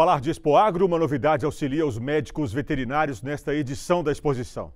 Falar de Expoagro, uma novidade auxilia os médicos veterinários nesta edição da exposição.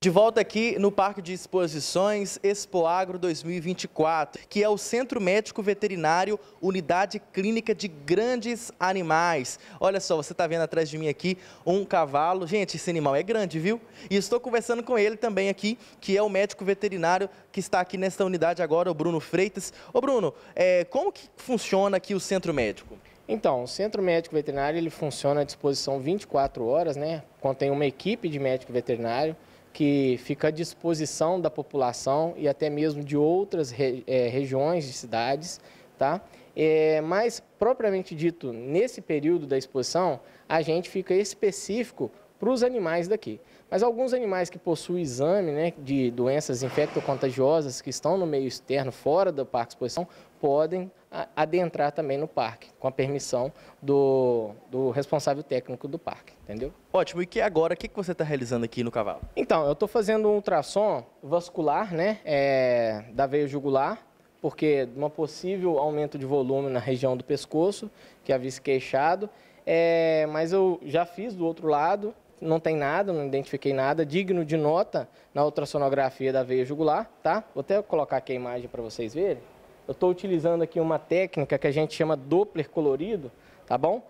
De volta aqui no Parque de Exposições Expoagro 2024, que é o Centro Médico Veterinário, unidade clínica de grandes animais. Olha só, você está vendo atrás de mim aqui um cavalo. Gente, esse animal é grande, viu? E estou conversando com ele também aqui, que é o médico veterinário que está aqui nesta unidade agora, o Bruno Freitas. Ô Bruno, é, como que funciona aqui o Centro Médico? Então, o Centro Médico Veterinário ele funciona à disposição 24 horas, né? Contém uma equipe de médico veterinário que fica à disposição da população e até mesmo de outras re, é, regiões de cidades, tá? É, mas, propriamente dito, nesse período da exposição, a gente fica específico para os animais daqui. Mas alguns animais que possuem exame né, de doenças infectocontagiosas que estão no meio externo, fora do parque de exposição, podem adentrar também no parque, com a permissão do, do responsável técnico do parque, entendeu? Ótimo. E que agora, o que, que você está realizando aqui no cavalo? Então, eu estou fazendo um ultrassom vascular, né, é, da veia jugular, porque de um possível aumento de volume na região do pescoço, que havia é se queixado, é, mas eu já fiz do outro lado, não tem nada, não identifiquei nada digno de nota na ultrassonografia da veia jugular, tá? Vou até colocar aqui a imagem para vocês verem. Eu estou utilizando aqui uma técnica que a gente chama Doppler colorido, tá bom?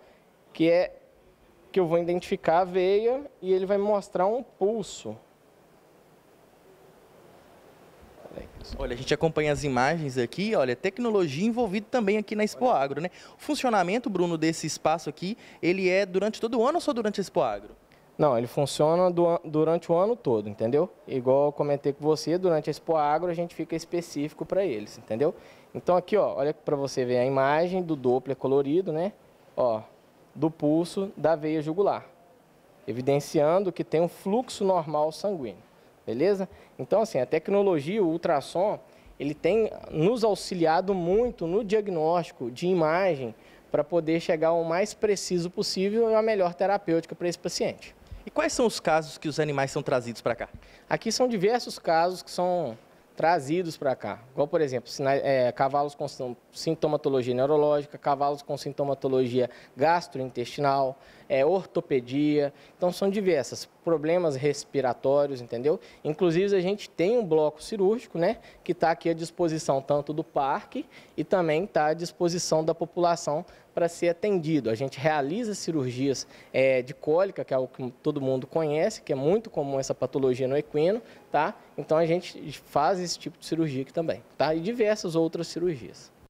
Que é que eu vou identificar a veia e ele vai me mostrar um pulso. Olha, a gente acompanha as imagens aqui, olha, tecnologia envolvida também aqui na Expo Agro, né? O funcionamento, Bruno, desse espaço aqui, ele é durante todo o ano ou só durante a Expo Agro? Não, ele funciona do, durante o ano todo, entendeu? Igual eu comentei com você, durante a Expo Agro a gente fica específico para eles, entendeu? Então aqui, ó, olha para você ver a imagem do Doppler colorido, né? Ó, do pulso da veia jugular, evidenciando que tem um fluxo normal sanguíneo, beleza? Então assim, a tecnologia, o ultrassom, ele tem nos auxiliado muito no diagnóstico de imagem para poder chegar ao mais preciso possível e a melhor terapêutica para esse paciente. E quais são os casos que os animais são trazidos para cá? Aqui são diversos casos que são trazidos para cá. Igual, por exemplo, é, cavalos com sintomatologia neurológica, cavalos com sintomatologia gastrointestinal, é, ortopedia. Então, são diversas. Problemas respiratórios, entendeu? Inclusive, a gente tem um bloco cirúrgico, né? Que está aqui à disposição tanto do parque e também está à disposição da população para ser atendido. A gente realiza cirurgias é, de cólica, que é algo que todo mundo conhece, que é muito comum essa patologia no equino, tá? Então a gente faz esse tipo de cirurgia aqui também, tá? E diversas outras cirurgias.